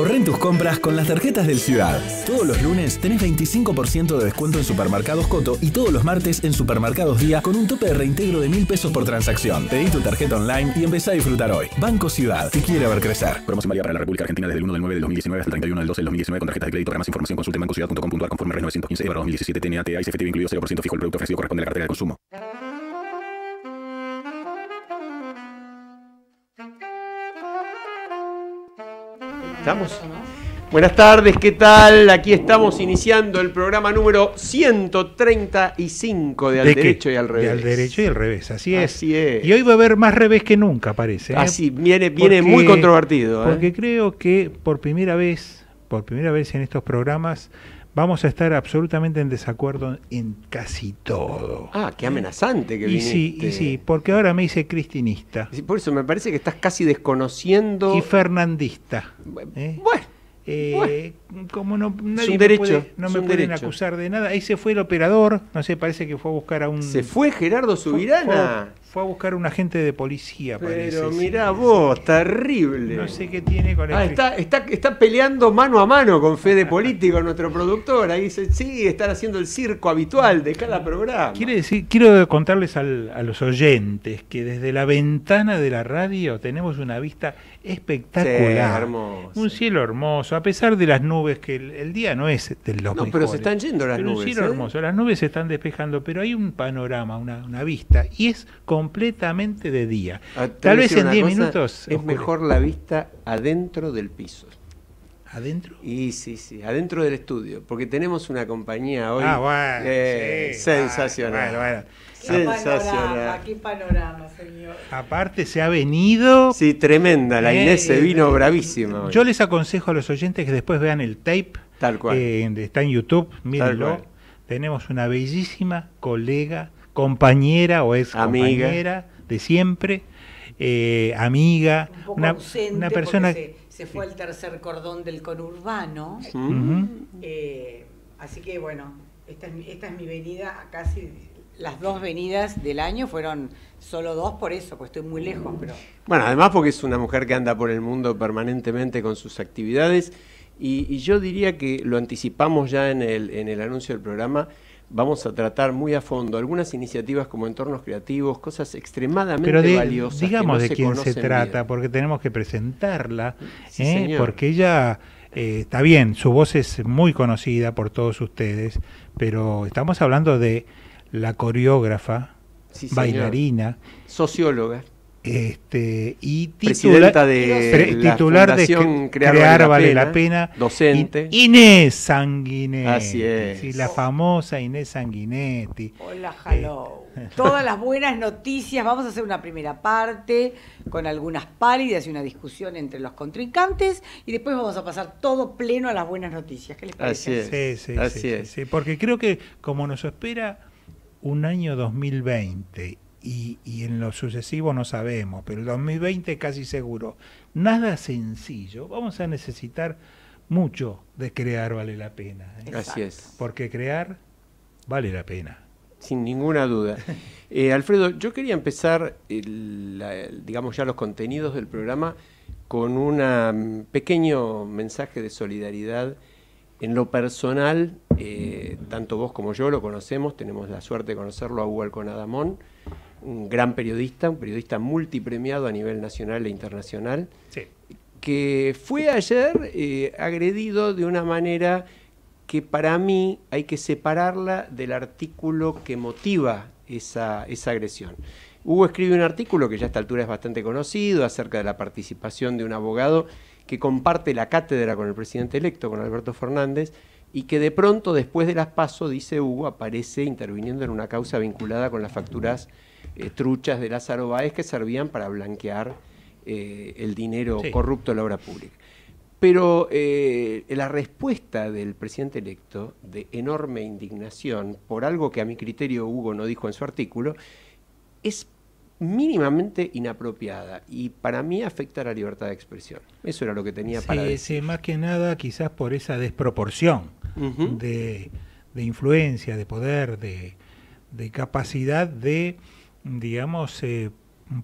Corre en tus compras con las tarjetas del Ciudad. Todos los lunes tenés 25% de descuento en Supermercados Coto y todos los martes en Supermercados Día con un tope de reintegro de mil pesos por transacción. Pedí tu tarjeta online y empezá a disfrutar hoy. Banco Ciudad, te quiere ver crecer. Promoción válida para la República Argentina desde el 1 del 9 de 2019 hasta el 31 del 12 de 2019 con tarjetas de crédito. Para más información consulte en conforme 915 2017 TNA. y incluido 0% fijo el producto ofrecido corresponde a la cartera de consumo. ¿Estamos? Buenas tardes, ¿qué tal? Aquí estamos iniciando el programa número 135 de Al Derecho y Al Revés. De Al Derecho y Al Revés, así es. Y hoy va a haber más revés que nunca, parece. ¿eh? Así, viene, viene muy controvertido. ¿eh? Porque creo que por primera vez, por primera vez en estos programas, vamos a estar absolutamente en desacuerdo en casi todo. Ah, qué amenazante que y Sí, y sí, porque ahora me dice cristinista. por eso me parece que estás casi desconociendo... Y fernandista. Bueno. Eh, eh como no, derecho, no me pueden acusar de nada. Ahí se fue el operador, no sé, parece que fue a buscar a un... Se fue Gerardo Subirana fue a buscar un agente de policía, Pero parece. Pero mirá vos, terrible. No sé qué tiene con ah, este está, está, está peleando mano a mano con Fede Político, nuestro productor. Ahí dice, sí, están haciendo el circo habitual de cada programa. Quiere decir, quiero contarles a los oyentes que desde la ventana de la radio tenemos una vista espectacular. hermoso, un cielo hermoso, a pesar de las nubes, que el, día no es de los No, pero se están yendo las nubes. Un cielo ¿eh? hermoso, las nubes se están despejando, pero hay un panorama, una, una vista, y es con completamente de día. Ah, Tal vez en 10 minutos. Es mejor la vista adentro del piso. ¿Adentro? Y sí, sí, adentro del estudio, porque tenemos una compañía hoy ah, bueno, eh, ah, sensacional. Bueno, Sensacional. Qué panorama, señor. Aparte se ha venido. Sí, tremenda. La Inés se vino bravísima. Yo les aconsejo a los oyentes que después vean el tape. Tal cual. Eh, está en YouTube, mírenlo. Tenemos una bellísima colega compañera o es compañera de siempre, eh, amiga, una, una, persona se, se fue al tercer cordón del conurbano. Eh, así que bueno, esta es, mi venida a casi las dos venidas del año fueron solo dos por eso, pues estoy muy lejos. Pero... Bueno, además porque es una mujer que anda por el mundo permanentemente con sus actividades y, y yo diría que lo anticipamos ya en el, en el anuncio del programa, vamos a tratar muy a fondo algunas iniciativas como entornos creativos, cosas extremadamente Pero valiosas. Digamos de quién se trata, porque tenemos que presentarla, ¿eh? porque ella eh, está bien, su voz es muy conocida por todos ustedes, pero estamos hablando de la coreógrafa, bailarina, socióloga. Este, y titular, de titular de Crear, vale, la pena, docente. Inés Sanguinetti. Así es. la famosa Inés Sanguinetti. Hola, hello. Eh. Todas las buenas noticias. Vamos a hacer una primera parte con algunas pálidas y una discusión entre los contrincantes. Y después vamos a pasar todo pleno a las buenas noticias. ¿Qué les parece? Así es. Sí, sí, Así es. porque creo que como nos espera un año 2020 y, en lo sucesivo no sabemos, pero el 2020 casi seguro. Nada sencillo. Vamos a necesitar mucho de crear vale la pena. ¿eh? Así es. Porque crear vale la pena. Sin ninguna duda. Eh, Alfredo, yo quería empezar, digamos ya los contenidos del programa con un pequeño mensaje de solidaridad. En lo personal, eh, tanto vos como yo lo conocemos, tenemos la suerte de conocerlo a con Adamón un gran periodista, un periodista multipremiado a nivel nacional e internacional, que fue ayer eh, agredido de una manera que para mí hay que separarla del artículo que motiva esa, esa agresión. Hugo escribe un artículo que ya a esta altura es bastante conocido acerca de la participación de un abogado que comparte la cátedra con el presidente electo, con Alberto Fernández, y que de pronto, después de las pasos dice Hugo, aparece interviniendo en una causa vinculada con las facturas eh, truchas de Lázaro Báez que servían para blanquear eh, el dinero corrupto de la obra pública. Pero eh, la respuesta del presidente electo, de enorme indignación por algo que a mi criterio Hugo no dijo en su artículo, es mínimamente inapropiada y para mí afecta la libertad de expresión. Eso era lo que tenía para decir. Sí, más que nada quizás por esa desproporción de, influencia, de poder, de capacidad de digamos, eh,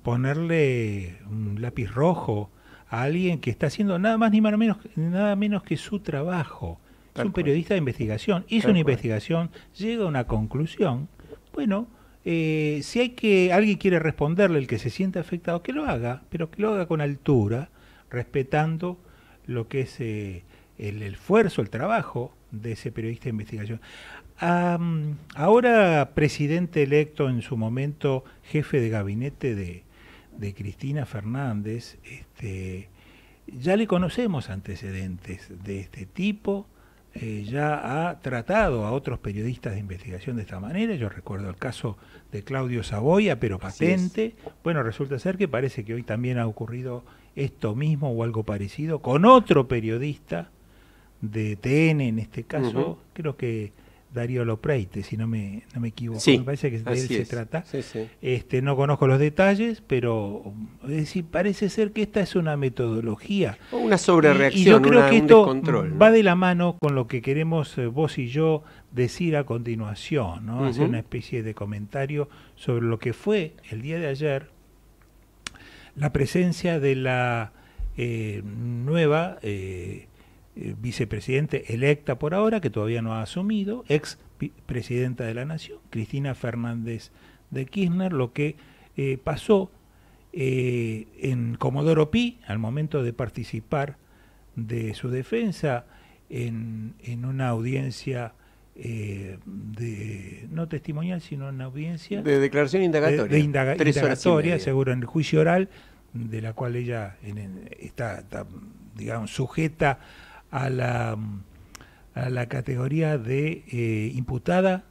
ponerle un lápiz rojo a alguien que está haciendo nada más ni más menos, nada menos que su trabajo. es un periodista de investigación, hizo una investigación, llega a una conclusión. Bueno, eh, si hay que alguien quiere responderle, el que se siente afectado, que lo haga, pero que lo haga con altura, respetando lo que es eh, el esfuerzo, el trabajo de ese periodista de investigación ahora presidente electo en su momento, jefe de gabinete de, de Cristina Fernández, este, ya le conocemos antecedentes de este tipo, eh, ya ha tratado a otros periodistas de investigación de esta manera, yo recuerdo el caso de Claudio Saboya, pero patente, bueno, resulta ser que parece que hoy también ha ocurrido esto mismo o algo parecido con otro periodista de TN en este caso, creo que Darío Lopreite, si no me, no me equivoco. me parece que de él se trata. Este, no conozco los detalles, pero parece ser que esta es una metodología. una sobrereacción, y, y yo creo que esto va de la mano con lo que queremos eh, vos y yo decir a continuación, ¿no? Hacer una especie de comentario sobre lo que fue el día de ayer la presencia de la eh, nueva eh, eh, vicepresidente electa por ahora, que todavía no ha asumido, ex presidenta de la Nación, Cristina Fernández de Kirchner, lo que eh, pasó eh, en Comodoro Pi al momento de participar de su defensa en, una audiencia de no testimonial, sino una audiencia de declaración indagatoria, de, indagatoria seguro en el juicio oral, de la cual ella está, está, digamos, sujeta a la, a la categoría de eh, imputada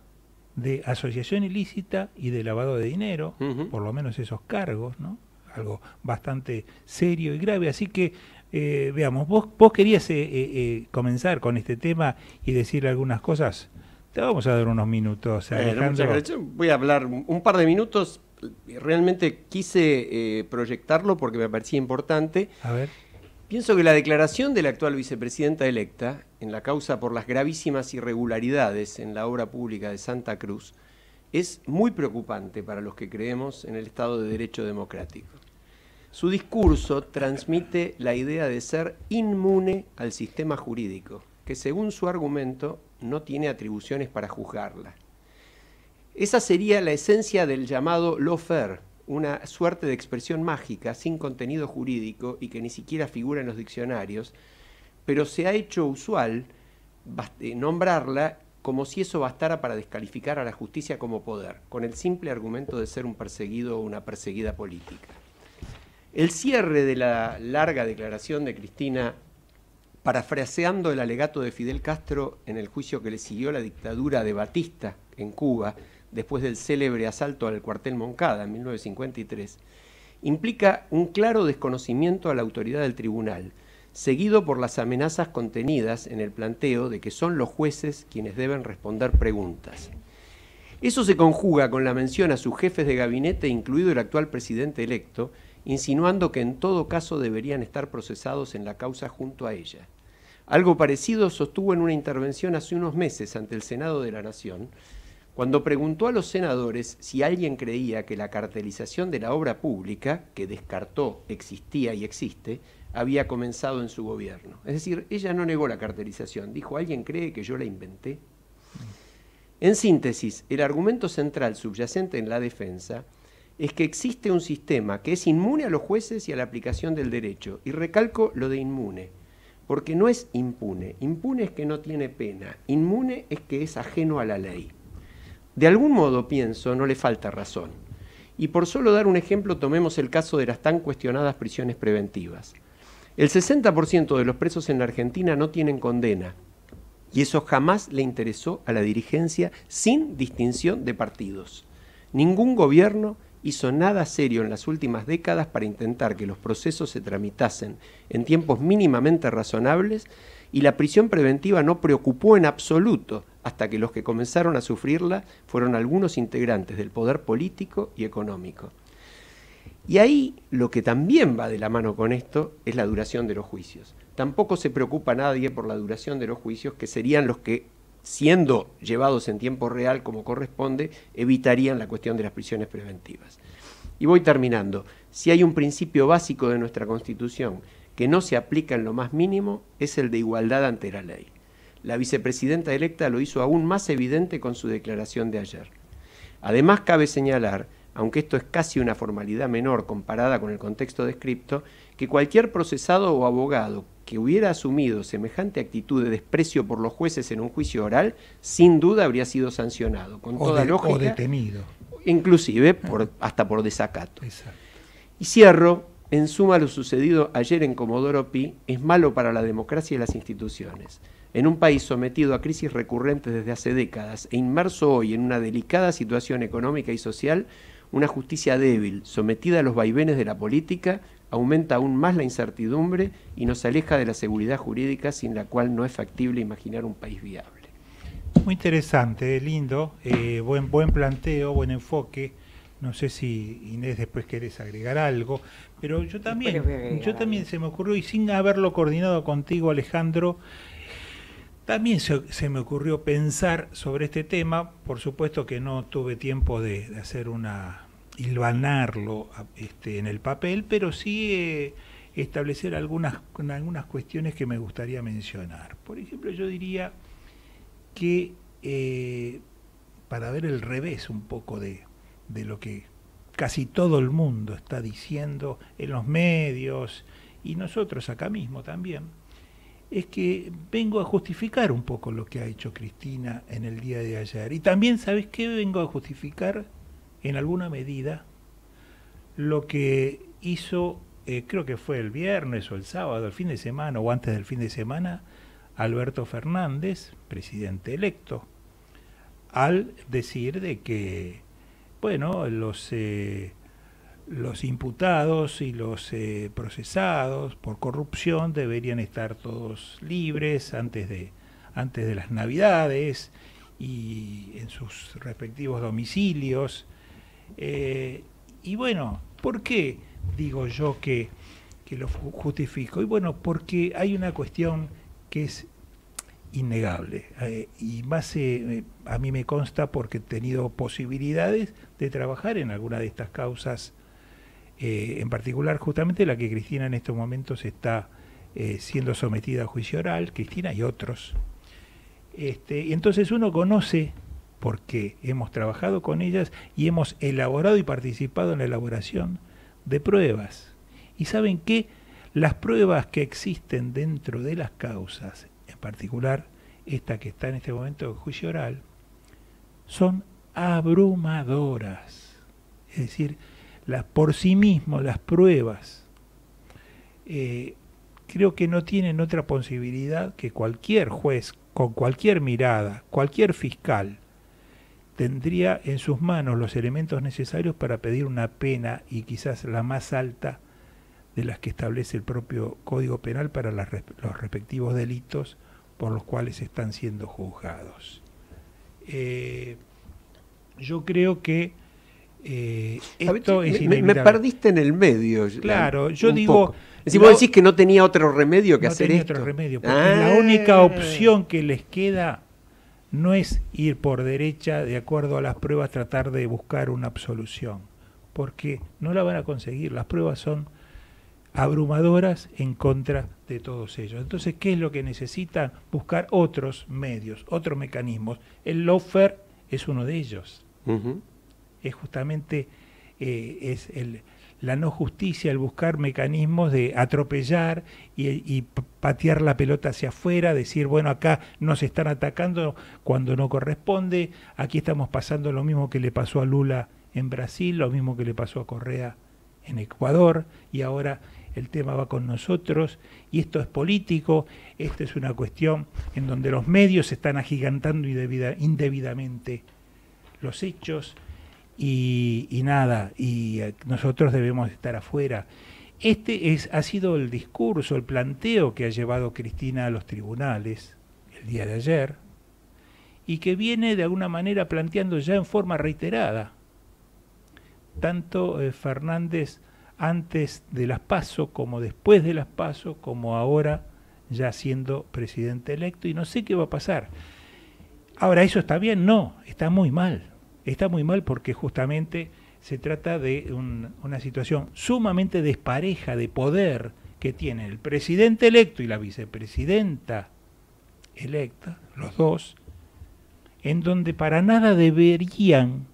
de asociación ilícita y de lavado de dinero, por lo menos esos cargos, ¿no? Algo bastante serio y grave. Así que, eh, veamos, vos, vos querías eh, comenzar con este tema y decir algunas cosas. Te vamos a dar unos minutos, Alejandro. Voy a hablar un par de minutos realmente quise proyectarlo porque me parecía importante. A ver. Pienso que la declaración de la actual vicepresidenta electa en la causa por las gravísimas irregularidades en la obra pública de Santa Cruz es muy preocupante para los que creemos en el Estado de Derecho Democrático. Su discurso transmite la idea de ser inmune al sistema jurídico, que según su argumento no tiene atribuciones para juzgarla. Esa sería la esencia del llamado lawfare, una suerte de expresión mágica sin contenido jurídico y que ni siquiera figura en los diccionarios, pero se ha hecho usual eh, nombrarla como si eso bastara para descalificar a la justicia como poder, con el simple argumento de ser un perseguido o una perseguida política. El cierre de la larga declaración de Cristina, parafraseando el alegato de Fidel Castro en el juicio que le siguió la dictadura de Batista en Cuba, después del célebre asalto al cuartel Moncada en 1953, implica un claro desconocimiento a la autoridad del tribunal, seguido por las amenazas contenidas en el planteo de que son los jueces quienes deben responder preguntas. Eso se conjuga con la mención a sus jefes de gabinete, incluido el actual presidente electo, insinuando que en todo caso deberían estar procesados en la causa junto a ella. Algo parecido sostuvo en una intervención hace unos meses ante el Senado de la Nación cuando preguntó a los senadores si alguien creía que la cartelización de la obra pública, que descartó existía y existe, había comenzado en su gobierno. Es decir, ella no negó la cartelización, dijo, ¿alguien cree que yo la inventé? En síntesis, el argumento central subyacente en la defensa es que existe un sistema que es inmune a los jueces y a la aplicación del derecho, y recalco lo de inmune, porque no es impune, impune es que no tiene pena, inmune es que es ajeno a la ley. De algún modo, pienso, no le falta razón. Y por solo dar un ejemplo, tomemos el caso de las tan cuestionadas prisiones preventivas. El 60% de los presos en la Argentina no tienen condena, y eso jamás le interesó a la dirigencia sin distinción de partidos. Ningún gobierno hizo nada serio en las últimas décadas para intentar que los procesos se tramitasen en tiempos mínimamente razonables y la prisión preventiva no preocupó en absoluto hasta que los que comenzaron a sufrirla fueron algunos integrantes del poder político y económico. Y ahí lo que también va de la mano con esto es la duración de los juicios. Tampoco se preocupa nadie por la duración de los juicios, que serían los que, siendo llevados en tiempo real como corresponde, evitarían la cuestión de las prisiones preventivas. Y voy terminando. Si hay un principio básico de nuestra Constitución que no se aplica en lo más mínimo, es el de igualdad ante la ley la vicepresidenta electa lo hizo aún más evidente con su declaración de ayer. Además, cabe señalar, aunque esto es casi una formalidad menor comparada con el contexto descripto, que cualquier procesado o abogado que hubiera asumido semejante actitud de desprecio por los jueces en un juicio oral, sin duda habría sido sancionado, con o toda detenido. Inclusive ah. por, hasta por desacato. Y cierro, en suma lo sucedido ayer en Comodoro Pi, es malo para la democracia y las instituciones. En un país sometido a crisis recurrentes desde hace décadas e inmerso hoy en una delicada situación económica y social, una justicia débil, sometida a los vaivenes de la política, aumenta aún más la incertidumbre y nos aleja de la seguridad jurídica sin la cual no es factible imaginar un país viable. Muy interesante, eh, lindo, eh, buen, buen planteo, buen enfoque. No sé si Inés después querés agregar algo, pero yo también, yo también se me ocurrió, y sin haberlo coordinado contigo, Alejandro, también se, me ocurrió pensar sobre este tema, por supuesto que no tuve tiempo de, hacer una hilvanarlo este, en el papel, pero sí eh, establecer algunas, algunas cuestiones que me gustaría mencionar. Por ejemplo, yo diría que eh, para ver el revés un poco de, de lo que casi todo el mundo está diciendo en los medios y nosotros acá mismo también, es que vengo a justificar un poco lo que ha hecho Cristina en el día de ayer. Y también, ¿sabes qué? Vengo a justificar en alguna medida lo que hizo, eh, creo que fue el viernes o el sábado, el fin de semana o antes del fin de semana, Alberto Fernández, presidente electo, al decir de que, bueno, los eh, los imputados y los eh, procesados por corrupción deberían estar todos libres antes de, antes de las navidades y en sus respectivos domicilios. Eh, y bueno, ¿por qué digo yo que, lo justifico? Y bueno, porque hay una cuestión que es innegable. Eh, y más a mí me consta porque he tenido posibilidades de trabajar en alguna de estas causas eh, en particular justamente la que Cristina en estos momentos está eh, siendo sometida a juicio oral, Cristina y otros. Este, y entonces uno conoce, porque hemos trabajado con ellas y hemos elaborado y participado en la elaboración de pruebas. Y saben que las pruebas que existen dentro de las causas, en particular esta que está en este momento en juicio oral, son abrumadoras. Es decir, por sí mismo las pruebas, eh, creo que no tienen otra posibilidad que cualquier juez, con cualquier mirada, cualquier fiscal, tendría en sus manos los elementos necesarios para pedir una pena y quizás la más alta de las que establece el propio Código Penal para los respectivos delitos por los cuales están siendo juzgados. Eh, yo creo que eh, esto me, me, perdiste en el medio. Claro, yo digo. Si vos decís que no tenía otro remedio que no hacer tenía otro remedio, porque la ah. única opción que les queda no es ir por derecha, de acuerdo a las pruebas, tratar de buscar una absolución, porque no la van a conseguir. Las pruebas son abrumadoras en contra de todos ellos. Entonces, ¿qué es lo que necesitan? Buscar otros medios, otros mecanismos. El lawfare es uno de ellos es justamente eh, es la no justicia, el buscar mecanismos de atropellar y, patear la pelota hacia afuera, decir, bueno, acá nos están atacando cuando no corresponde, aquí estamos pasando lo mismo que le pasó a Lula en Brasil, lo mismo que le pasó a Correa en Ecuador, y ahora el tema va con nosotros, y esto es político, esta es una cuestión en donde los medios están agigantando indebidamente los hechos, y, nada, y eh, nosotros debemos estar afuera. Este es, ha sido el discurso, el planteo que ha llevado Cristina a los tribunales el día de ayer y que viene de alguna manera planteando ya en forma reiterada. Tanto eh, Fernández antes de las PASO como después de las PASO como ahora ya siendo presidente electo y no sé qué va a pasar. Ahora, ¿eso está bien? No, está muy mal está muy mal porque justamente se trata de una situación sumamente despareja de poder que tiene el presidente electo y la vicepresidenta electa, los dos, en donde para nada deberían,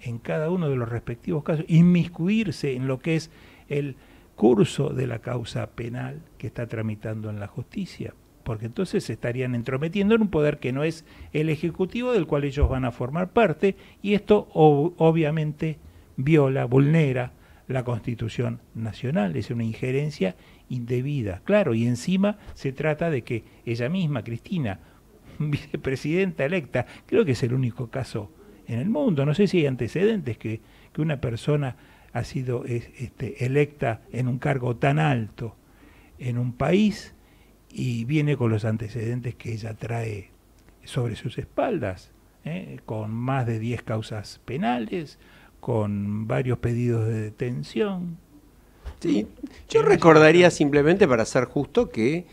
en cada uno de los respectivos casos, inmiscuirse en lo que es el curso de la causa penal que está tramitando en la justicia porque entonces se estarían entrometiendo en un poder que no es el Ejecutivo, del cual ellos van a formar parte, y esto obviamente viola, vulnera la Constitución Nacional, es una injerencia indebida, claro, y encima se trata de que ella misma, Cristina, vicepresidenta electa, creo que es el único caso en el mundo, no sé si hay antecedentes que, una persona ha sido este, electa en un cargo tan alto en un país y viene con los antecedentes que ella trae sobre sus espaldas, ¿eh? con más de 10 causas penales, con varios pedidos de detención. Sí, yo recordaría simplemente, para ser justo, que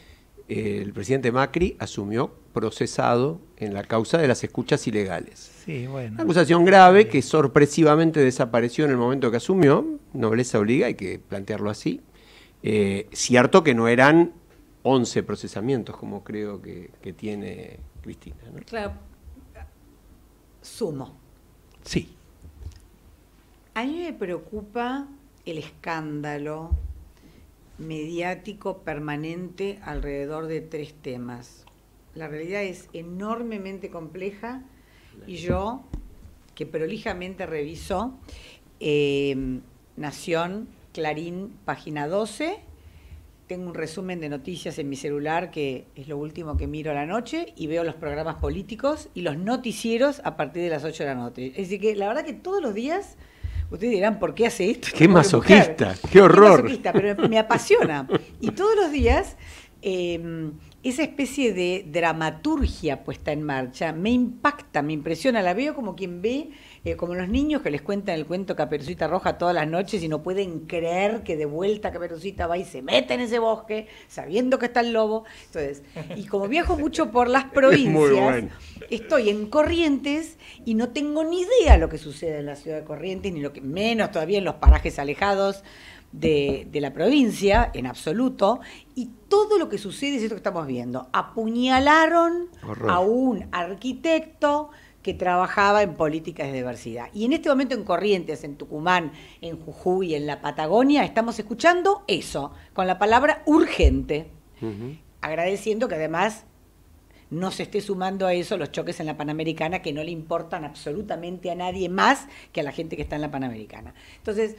eh, el presidente Macri asumió procesado en la causa de las escuchas ilegales. Una acusación grave que sorpresivamente desapareció en el momento que asumió, nobleza obliga, hay que plantearlo así. Eh, cierto que no eran 11 procesamientos, como creo que, tiene Cristina. Claro. Sumo. Sí. A mí me preocupa el escándalo mediático permanente alrededor de tres temas. La realidad es enormemente compleja y yo, que prolijamente reviso, eh, Nación, Clarín, página 12, tengo un resumen de noticias en mi celular, que es lo último que miro a la noche, y veo los programas políticos y los noticieros a partir de las 8 de la noche. Es decir, que la verdad que todos los días, ustedes dirán, ¿por qué hace esto? ¡Qué masoquista! ¡Qué horror! masoquista, pero me apasiona. Y todos los días, em, esa especie de dramaturgia puesta en marcha me impacta, me impresiona, la veo como quien ve eh, como los niños que les cuentan el cuento Caperucita Roja todas las noches y no pueden creer que de vuelta Caperucita va y se mete en ese bosque sabiendo que está el lobo. Entonces, y como viajo mucho por las provincias, estoy en Corrientes y no tengo ni idea lo que sucede en la ciudad de Corrientes, ni lo que menos todavía en los parajes alejados. De, la provincia, en absoluto, y todo lo que sucede es esto que estamos viendo. Apuñalaron a un arquitecto que trabajaba en políticas de diversidad. Y en este momento en Corrientes, en Tucumán, en Jujuy, en la Patagonia, estamos escuchando eso, con la palabra urgente, agradeciendo que además no se esté sumando a eso los choques en la Panamericana que no le importan absolutamente a nadie más que a la gente que está en la Panamericana. Entonces,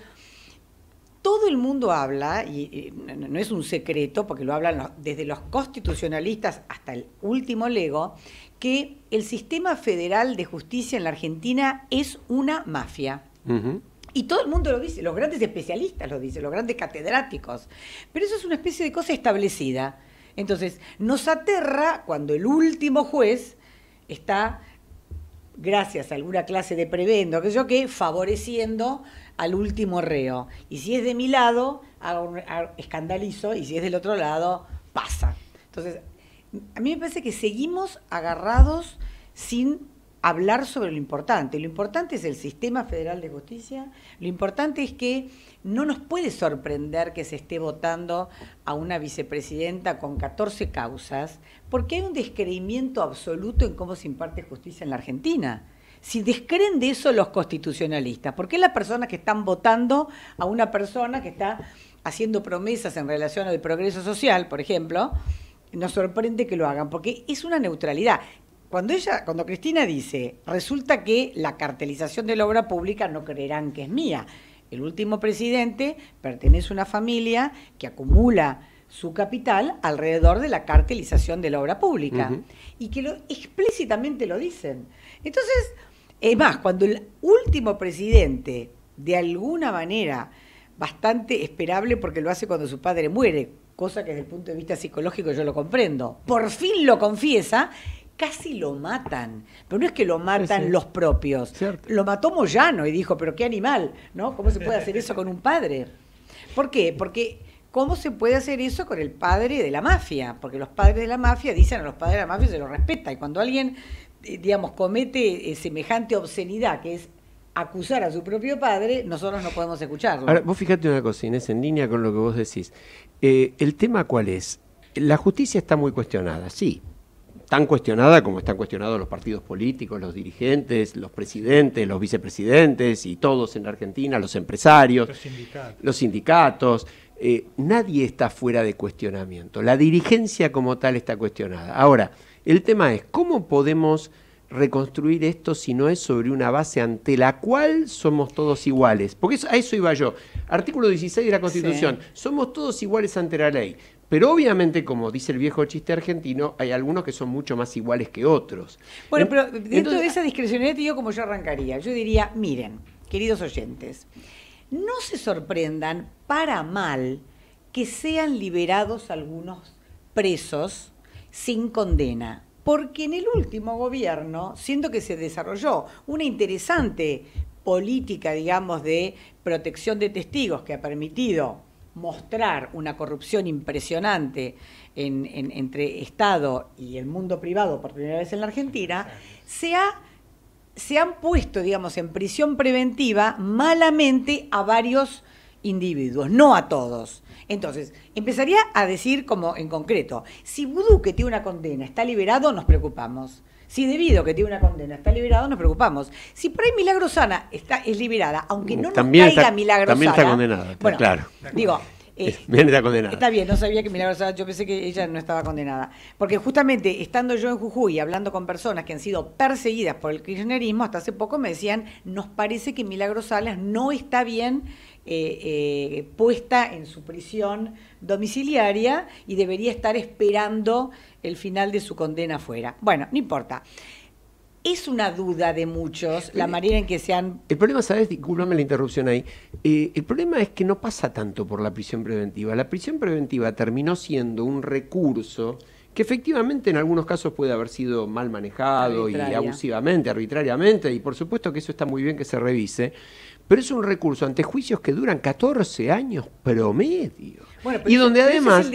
todo el mundo habla, y, no es un secreto, porque lo hablan desde los constitucionalistas hasta el último lego, que el sistema federal de justicia en la Argentina es una mafia. Y todo el mundo lo dice, los grandes especialistas lo dicen, los grandes catedráticos. Pero eso es una especie de cosa establecida. Entonces, nos aterra cuando el último juez está, gracias a alguna clase de prebendo, que yo que, favoreciendo al último reo. Y si es de mi lado, escandalizo, y si es del otro lado, pasa. Entonces, a mí me parece que seguimos agarrados sin hablar sobre lo importante. Lo importante es el sistema federal de justicia, lo importante es que no nos puede sorprender que se esté votando a una vicepresidenta con 14 causas, porque hay un descreimiento absoluto en cómo se imparte justicia en la Argentina. Si descreen de eso los constitucionalistas, ¿por qué las personas que están votando a una persona que está haciendo promesas en relación al progreso social, por ejemplo, nos sorprende que lo hagan, porque es una neutralidad. Cuando ella, cuando Cristina dice, resulta que la cartelización de la obra pública no creerán que es mía. El último presidente pertenece a una familia que acumula su capital alrededor de la cartelización de la obra pública y que lo, explícitamente lo dicen. Entonces, es más, cuando el último presidente, de alguna manera, bastante esperable porque lo hace cuando su padre muere, cosa que desde el punto de vista psicológico yo lo comprendo. Por fin lo confiesa, casi lo matan, pero no es que lo matan los propios, lo mató Moyano y dijo, pero qué animal, ¿no? ¿Cómo se puede hacer eso con un padre? ¿Por qué? Porque ¿cómo se puede hacer eso con el padre de la mafia? Porque los padres de la mafia dicen a los padres de la mafia se los respeta y cuando alguien, eh, digamos, comete eh, semejante obscenidad que es acusar a su propio padre, nosotros no podemos escucharlo. Ahora, vos fíjate una cosa, Inés, en línea con lo que vos decís. Eh, ¿El tema cuál es? La justicia está muy cuestionada, sí. Tan cuestionada como están cuestionados los partidos políticos, los dirigentes, los presidentes, los vicepresidentes y todos en Argentina, los empresarios, los sindicatos. Eh, nadie está fuera de cuestionamiento. La dirigencia como tal está cuestionada. Ahora, el tema es cómo podemos reconstruir esto si no es sobre una base ante la cual somos todos iguales? Porque a eso iba yo. Artículo 16 de la Constitución, somos todos iguales ante la ley. Pero obviamente, como dice el viejo chiste argentino, hay algunos que son mucho más iguales que otros. Bueno, pero dentro de esa discrecionalidad yo como yo arrancaría. Yo diría, miren, queridos oyentes, no se sorprendan para mal que sean liberados algunos presos sin condena porque en el último gobierno siendo que se desarrolló una interesante política, digamos, de protección de testigos que ha permitido mostrar una corrupción impresionante entre Estado y el mundo privado por primera vez en la Argentina, se, se han puesto, digamos, en prisión preventiva malamente a varios individuos, no a todos. Entonces, empezaría a decir como en concreto, si Vudú que tiene una condena está liberado, nos preocupamos. Si Debido, que tiene una condena, está liberado, nos preocupamos. Si por ahí Milagrosana está, es liberada, aunque no nos caiga Milagrosana. También está condenada, bueno, claro. Digo. Eh, está condenada. Está bien, no sabía que Milagrosana, yo pensé que ella no estaba condenada. Porque justamente estando yo en Jujuy hablando con personas que han sido perseguidas por el kirchnerismo, hasta hace poco me decían, nos parece que Salas no está bien eh, eh, puesta en su prisión domiciliaria y debería estar esperando el final de su condena fuera. Bueno, no importa es una duda de muchos la eh, manera en que se han... El problema, ¿sabes? Discúlpame la interrupción ahí. el problema es que no pasa tanto por la prisión preventiva. La prisión preventiva terminó siendo un recurso que efectivamente en algunos casos puede haber sido mal manejado y abusivamente, arbitrariamente, y por supuesto que eso está muy bien que se revise, pero es un recurso ante juicios que duran 14 años promedio. y donde además.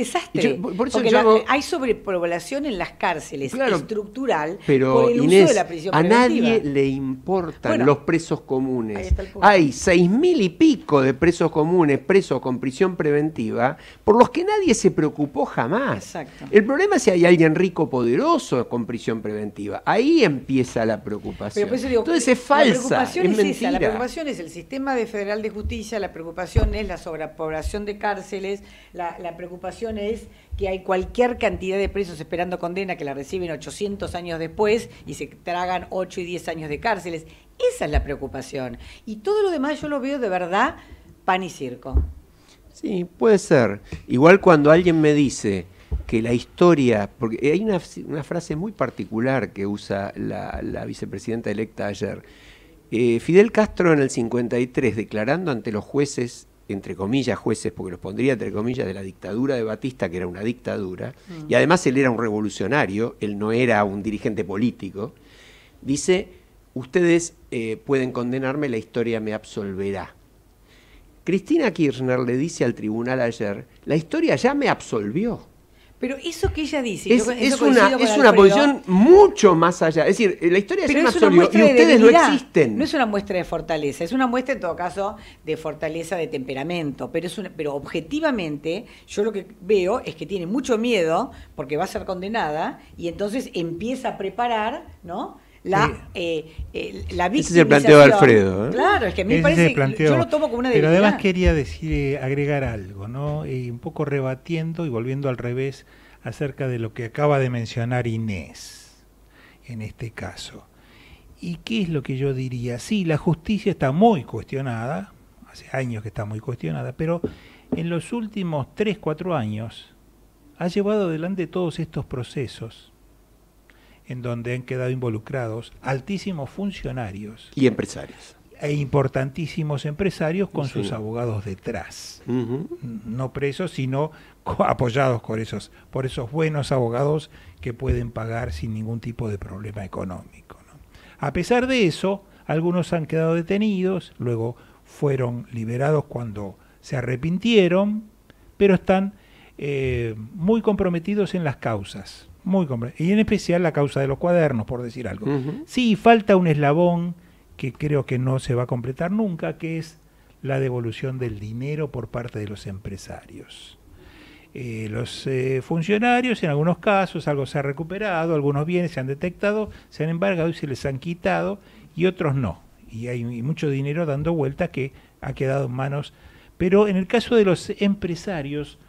por eso hay sobrepoblación en las cárceles, estructural, pero por el uso de la prisión A nadie le importan los presos comunes. Hay seis mil y pico de presos comunes, presos con prisión preventiva, por los que nadie se preocupó jamás. El problema es si hay alguien rico poderoso con prisión preventiva. Ahí empieza la preocupación. Entonces es falsa. La preocupación es, el sistema de federal de justicia la preocupación es la sobrepoblación de cárceles, la, preocupación es que hay cualquier cantidad de presos esperando condena que la reciben 800 años después y se tragan 8 y 10 años de cárceles. Esa es la preocupación. Y todo lo demás yo lo veo de verdad pan y circo. Sí, puede ser. Igual cuando alguien me dice que la historia, porque hay una, frase muy particular que usa la vicepresidenta electa ayer, eh, Fidel Castro en el 53, declarando ante los jueces, entre comillas jueces, porque los pondría entre comillas, de la dictadura de Batista, que era una dictadura, mm. y además él era un revolucionario, él no era un dirigente político, dice, ustedes eh, pueden condenarme, la historia me absolverá. Cristina Kirchner le dice al tribunal ayer, la historia ya me absolvió. Pero eso que ella dice, es, es una, es una posición mucho más allá. Es decir, la historia es, una y ustedes no existen. No es una muestra de fortaleza, es una muestra en todo caso de fortaleza de temperamento. Pero, es pero objetivamente, yo lo que veo es que tiene mucho miedo porque va a ser condenada y entonces empieza a preparar, ¿no? la, eh, eh, la es el planteo Alfredo. ¿eh? Claro, es que me parece yo lo tomo como una debilidad. Pero además quería decir, eh, agregar algo, ¿no? Y un poco rebatiendo y volviendo al revés acerca de lo que acaba de mencionar Inés en este caso. ¿Y qué es lo que yo diría? Sí, la justicia está muy cuestionada, hace años que está muy cuestionada, pero en los últimos 3, 4 años ha llevado adelante todos estos procesos en donde han quedado involucrados altísimos funcionarios. Y empresarios. E importantísimos empresarios con sus abogados detrás. No presos, sino apoyados por esos, por esos buenos abogados que pueden pagar sin ningún tipo de problema económico. A pesar de eso, algunos han quedado detenidos, luego fueron liberados cuando se arrepintieron, pero están eh, muy comprometidos en las causas. Muy Y en especial la causa de los cuadernos, por decir algo. Sí, falta un eslabón que creo que no se va a completar nunca, que es la devolución del dinero por parte de los empresarios. Eh, los eh, funcionarios, en algunos casos, algo se ha recuperado, algunos bienes se han detectado, se han embargado y se les han quitado, y otros no. Y hay mucho dinero dando vuelta que ha quedado en manos. Pero en el caso de los empresarios,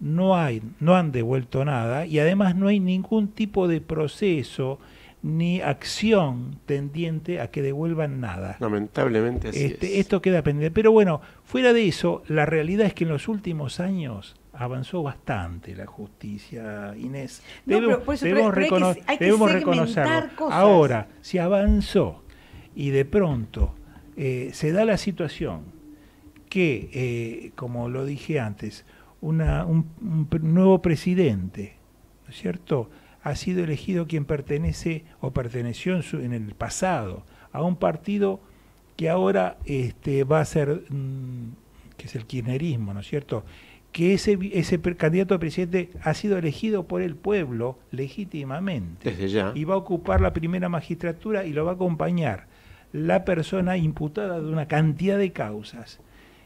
no, hay, no han devuelto nada y además no hay ningún tipo de proceso ni acción tendiente a que devuelvan nada. Lamentablemente así este, Esto queda pendiente. Pero bueno, fuera de eso, la realidad es que en los últimos años avanzó bastante la justicia, Inés. debemos, pero reconocerlo. Ahora, si avanzó y de pronto eh, se da la situación que, eh, como lo dije antes, un, nuevo presidente, ¿no es cierto? Ha sido elegido quien pertenece o perteneció en, el pasado a un partido que ahora este, va a ser, mm, que es el kirchnerismo, ¿no es cierto? Que ese, ese candidato a presidente ha sido elegido por el pueblo legítimamente. Y va a ocupar la primera magistratura y lo va a acompañar la persona imputada de una cantidad de causas.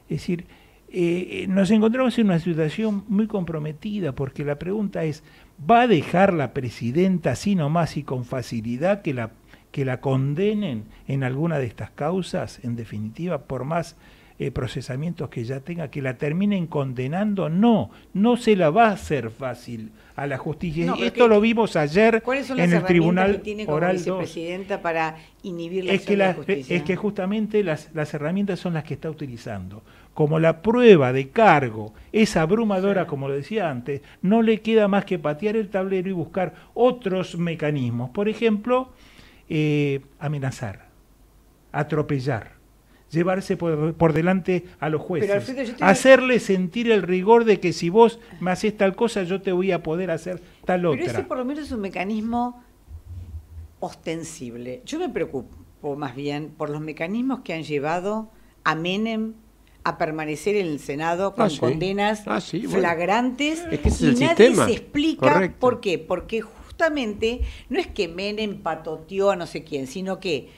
Es decir, eh, eh, nos encontramos en una situación muy comprometida porque la pregunta es, ¿va a dejar la presidenta así nomás y con facilidad que la, que la condenen en alguna de estas causas, en definitiva, por más eh, procesamientos que ya tenga, que la terminen condenando, no, no se la va a hacer fácil a la justicia. y Esto lo vimos ayer en el Tribunal que tiene como para inhibir la, es que justicia? Es que justamente las, las herramientas son las que está utilizando como la prueba de cargo es abrumadora, como lo decía antes, no le queda más que patear el tablero y buscar otros mecanismos. Por ejemplo, eh, amenazar, atropellar, llevarse por, delante a los jueces, hacerle sentir el rigor de que si vos me haces tal cosa, yo te voy a poder hacer tal otra. Pero ese por lo menos es un mecanismo ostensible. Yo me preocupo más bien por los mecanismos que han llevado a Menem a permanecer en el Senado con condenas flagrantes. y nadie se explica por qué. Porque justamente no es que Menem patoteó a no sé quién, sino que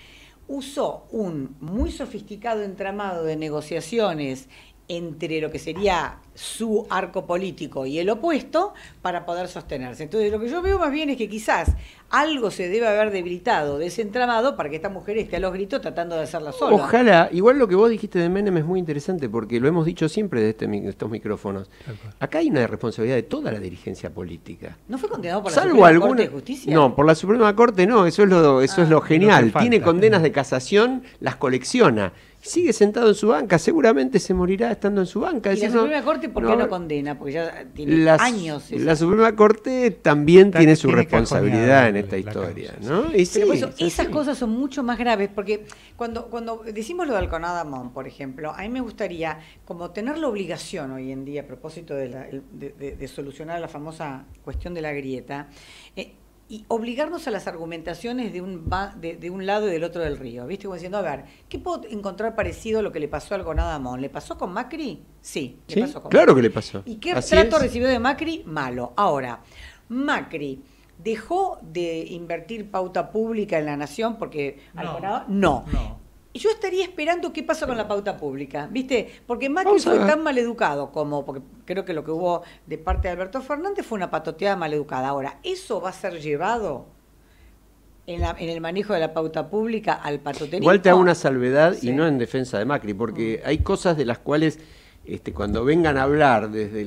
usó un muy sofisticado entramado de negociaciones entre lo que sería su arco político y el opuesto para poder sostenerse. Entonces, lo que yo veo más bien es que quizás algo se debe haber debilitado desentramado, para que esta mujer esté a los gritos tratando de hacerla sola. Ojalá, igual lo que vos dijiste de Menem es muy interesante porque lo hemos dicho siempre de, este estos micrófonos. Acá hay una responsabilidad de toda la dirigencia política. ¿No fue condenado por la Suprema Corte de Justicia? No, por la Suprema Corte no, eso es lo, eso es lo ah, genial. Tiene condenas de casación, las colecciona sigue sentado en su banca, seguramente se morirá estando en su banca. ¿Y la Suprema Corte por qué no, condena? Porque ya tiene años. La Suprema Corte también tiene su responsabilidad en esta historia. ¿no? esas cosas son mucho más graves, porque cuando, cuando decimos lo de Alconada Mon por ejemplo, a mí me gustaría como tener la obligación hoy en día, a propósito de, de, solucionar la famosa cuestión de la grieta, eh, y obligarnos a las argumentaciones de un, de, un lado y del otro del río. ¿Viste? Como diciendo, a ver, ¿qué puedo encontrar parecido a lo que le pasó al Algonada Mon? ¿Le pasó con Macri? Sí, le pasó con Claro que le pasó. ¿Y qué trato recibió de Macri? Malo. Ahora, Macri. ¿Dejó de invertir pauta pública en la nación porque al No. no yo estaría esperando qué pasa con la pauta pública, ¿viste? Porque Macri fue tan maleducado como, porque creo que lo que hubo de parte de Alberto Fernández fue una patoteada maleducada. Ahora, ¿eso va a ser llevado en, el manejo de la pauta pública al patoterismo? Igual te hago una salvedad y no en defensa de Macri, porque mm. hay cosas de las cuales este, cuando vengan a hablar desde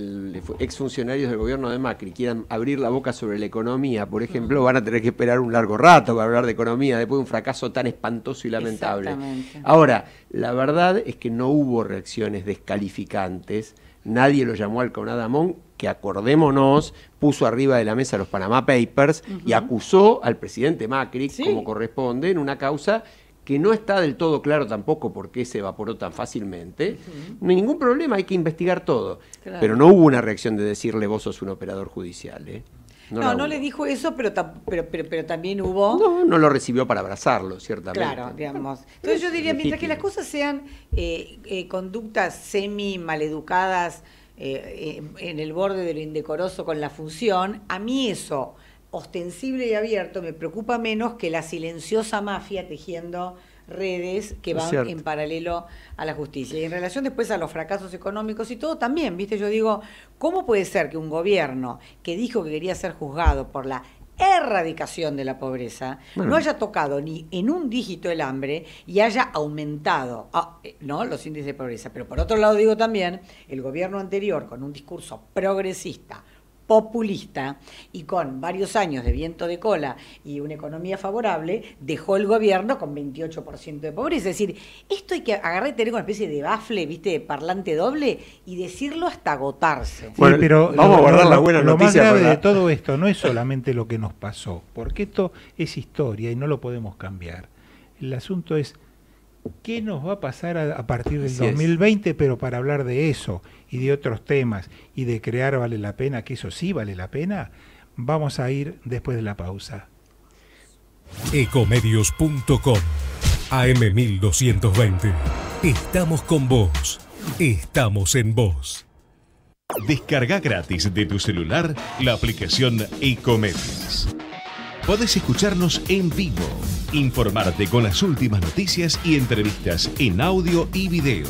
exfuncionarios del gobierno de Macri quieran abrir la boca sobre la economía, por ejemplo, mm. van a tener que esperar un largo rato para hablar de economía después de un fracaso tan espantoso y lamentable. Ahora, la verdad es que no hubo reacciones descalificantes, nadie lo llamó al Conadamón, que acordémonos, puso arriba de la mesa los Panama Papers y acusó al presidente Macri, como corresponde, en una causa que no está del todo claro tampoco por qué se evaporó tan fácilmente, ningún problema, hay que investigar todo. Pero no hubo una reacción de decirle vos sos un operador judicial. ¿eh? No, no, le dijo eso, pero, pero, también hubo... No, no lo recibió para abrazarlo, ciertamente. Claro, digamos. Entonces yo diría, mientras que las cosas sean eh, eh, conductas semi-maleducadas, en el borde de lo indecoroso con la función, a mí eso ostensible y abierto me preocupa menos que la silenciosa mafia tejiendo redes que van en paralelo a la justicia. Y en relación después a los fracasos económicos y todo también, ¿viste? Yo digo, ¿cómo puede ser que un gobierno que dijo que quería ser juzgado por la erradicación de la pobreza no haya tocado ni en un dígito el hambre y haya aumentado ah, eh, no los índices de pobreza pero por otro lado digo también el gobierno anterior con un discurso progresista populista y con varios años de viento de cola y una economía favorable, dejó el gobierno con 28% de pobreza. Es decir, esto hay que agarrar y tener una especie de bafle, ¿viste? parlante doble y decirlo hasta agotarse. bueno, pero vamos a guardar la buena Lo más grave de todo esto no es solamente lo que nos pasó, porque esto es historia y no lo podemos cambiar. El asunto es qué nos va a pasar a, partir del 2020, pero para hablar de eso y de otros temas y de crear vale la pena, que eso sí vale la pena, vamos a ir después de la pausa. Ecomedios.com AM1220. Estamos con vos. Estamos en vos. Descarga gratis de tu celular la aplicación Ecomedios. Podés escucharnos en vivo Informarte con las últimas noticias y entrevistas en audio y video.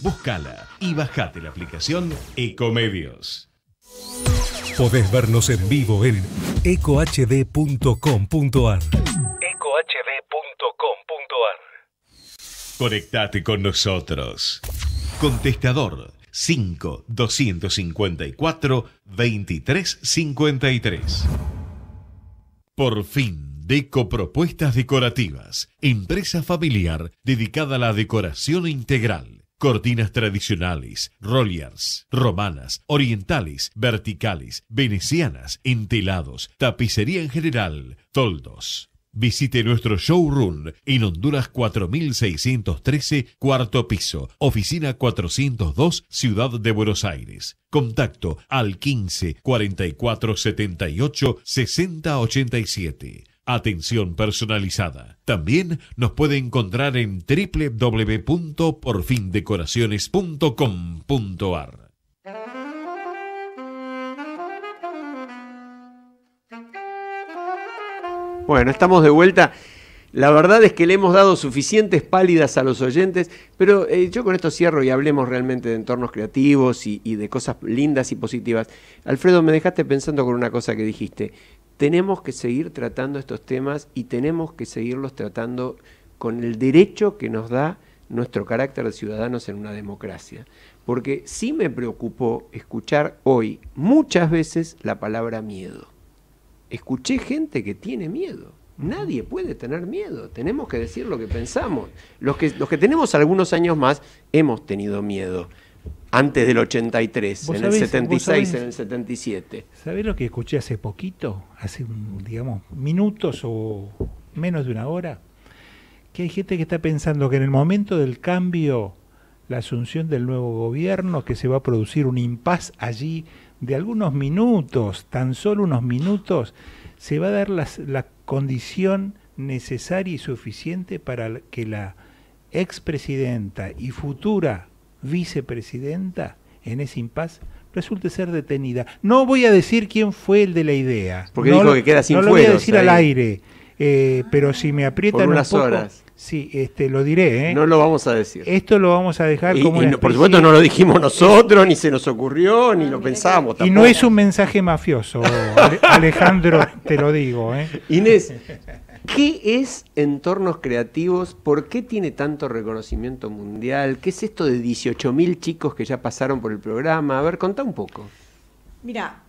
Búscala y bajate la aplicación Ecomedios. Podés vernos en vivo en ecohd.com.ar. ecohd.com.ar. Conectate con nosotros. Contestador 5 254 2353. Por fin Deco Propuestas Decorativas, empresa familiar dedicada a la decoración integral. Cortinas tradicionales, rolliers, romanas, orientales, verticales, venecianas, entelados, tapicería en general, toldos. Visite nuestro showroom en Honduras 4613, cuarto piso, oficina 402, Ciudad de Buenos Aires. Contacto al 15 44 78 60 atención personalizada. También nos puede encontrar en www.porfindecoraciones.com.ar. Bueno, estamos de vuelta. La verdad es que le hemos dado suficientes pálidas a los oyentes, pero eh, yo con esto cierro y hablemos realmente de entornos creativos y, y de cosas lindas y positivas. Alfredo, me dejaste pensando con una cosa que dijiste tenemos que seguir tratando estos temas y tenemos que seguirlos tratando con el derecho que nos da nuestro carácter de ciudadanos en una democracia. Porque sí me preocupó escuchar hoy muchas veces la palabra miedo. Escuché gente que tiene miedo. Nadie puede tener miedo. Tenemos que decir lo que pensamos. Los que, los que tenemos algunos años más hemos tenido miedo antes del 83, en el 76, en el 77. ¿Sabés lo que escuché hace poquito? Hace, digamos, minutos o menos de una hora. Que hay gente que está pensando que en el momento del cambio, la asunción del nuevo gobierno, que se va a producir un impas allí de algunos minutos, tan solo unos minutos, se va a dar la condición necesaria y suficiente para que la expresidenta y futura vicepresidenta en ese impas resulte ser detenida. No voy a decir quién fue el de la idea. Porque dijo que queda sin No lo voy a decir al aire, eh, pero si me aprietan Por unas horas. Sí, este, lo diré. ¿eh? No lo vamos a decir. Esto lo vamos a dejar como. por supuesto, no lo dijimos nosotros, ni se nos ocurrió, ni lo ah, pensamos. Y no es un mensaje mafioso, Alejandro, te lo digo. ¿eh? Inés, ¿Qué es Entornos Creativos? ¿Por qué tiene tanto reconocimiento mundial? ¿Qué es esto de 18.000 chicos que ya pasaron por el programa? A ver, contá un poco. Mira,